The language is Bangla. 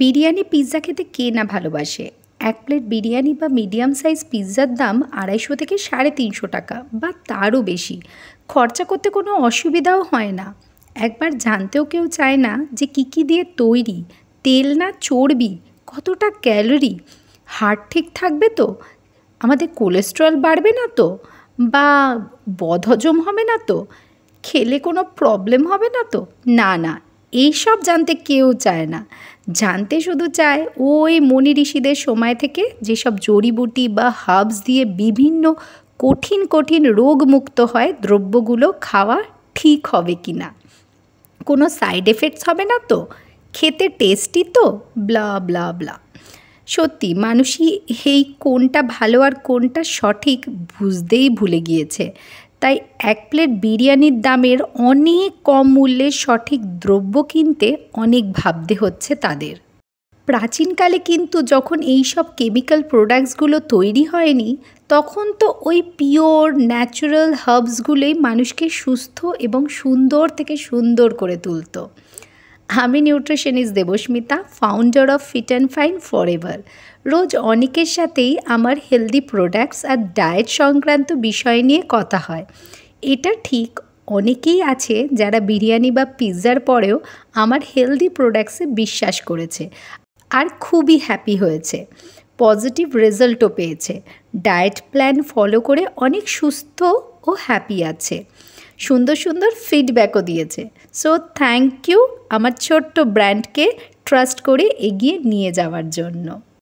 বিরিয়ানি পিৎজা খেতে কে না ভালোবাসে এক প্লেট বিরিয়ানি বা মিডিয়াম সাইজ পিৎজার দাম আড়াইশো থেকে সাড়ে তিনশো টাকা বা তারও বেশি খরচা করতে কোনো অসুবিধাও হয় না একবার জানতেও কেউ চায় না যে কী কী দিয়ে তৈরি তেল না চর্বি কতটা ক্যালোরি হার্ট ঠিক থাকবে তো আমাদের কোলেস্ট্রল বাড়বে না তো বা বদহজম হবে না তো খেলে কোনো প্রবলেম হবে না তো না না এইসব জানতে কেউ চায় না জানতে শুধু চায় ওই মনি ঋষিদের সময় থেকে যেসব জড়িবুটি বা হাবস দিয়ে বিভিন্ন কঠিন কঠিন রোগ মুক্ত হয় দ্রব্যগুলো খাওয়া ঠিক হবে কি না কোনো সাইড এফেক্টস হবে না তো খেতে টেস্টি তো ব্লা ব্লা ব্লা সত্যি মানুষই এই কোনটা ভালো আর কোনটা সঠিক বুঝতেই ভুলে গিয়েছে তাই এক প্লেট বিরিয়ানির দামের অনেক কম মূল্যের সঠিক দ্রব্য কিনতে অনেক ভাবতে হচ্ছে তাদের প্রাচীনকালে কিন্তু যখন এই সব কেমিক্যাল প্রোডাক্টসগুলো তৈরি হয়নি তখন তো ওই পিওর ন্যাচারাল হার্বসগুলোই মানুষকে সুস্থ এবং সুন্দর থেকে সুন্দর করে তুলত আমি nutritionist Debasmita founder of Fit and Fine for রোজ অনেকের সাথেই আমার হেলদি প্রোডাক্টস আর ডায়েট সংক্রান্ত বিষয় নিয়ে কথা হয় এটা ঠিক অনেকেই আছে যারা বিরিয়ানি বা পিৎজার পরেও আমার হেলদি প্রোডাক্টসে বিশ্বাস করেছে আর খুবই হ্যাপি হয়েছে পজিটিভ রেজাল্টও পেয়েছে ডায়েট প্ল্যান ফলো করে অনেক সুস্থ ও হ্যাপি আছে সুন্দর সুন্দর ফিডব্যাকও দিয়েছে সো থ্যাংক ইউ আমার ছোট্ট ব্র্যান্ডকে ট্রাস্ট করে এগিয়ে নিয়ে যাওয়ার জন্য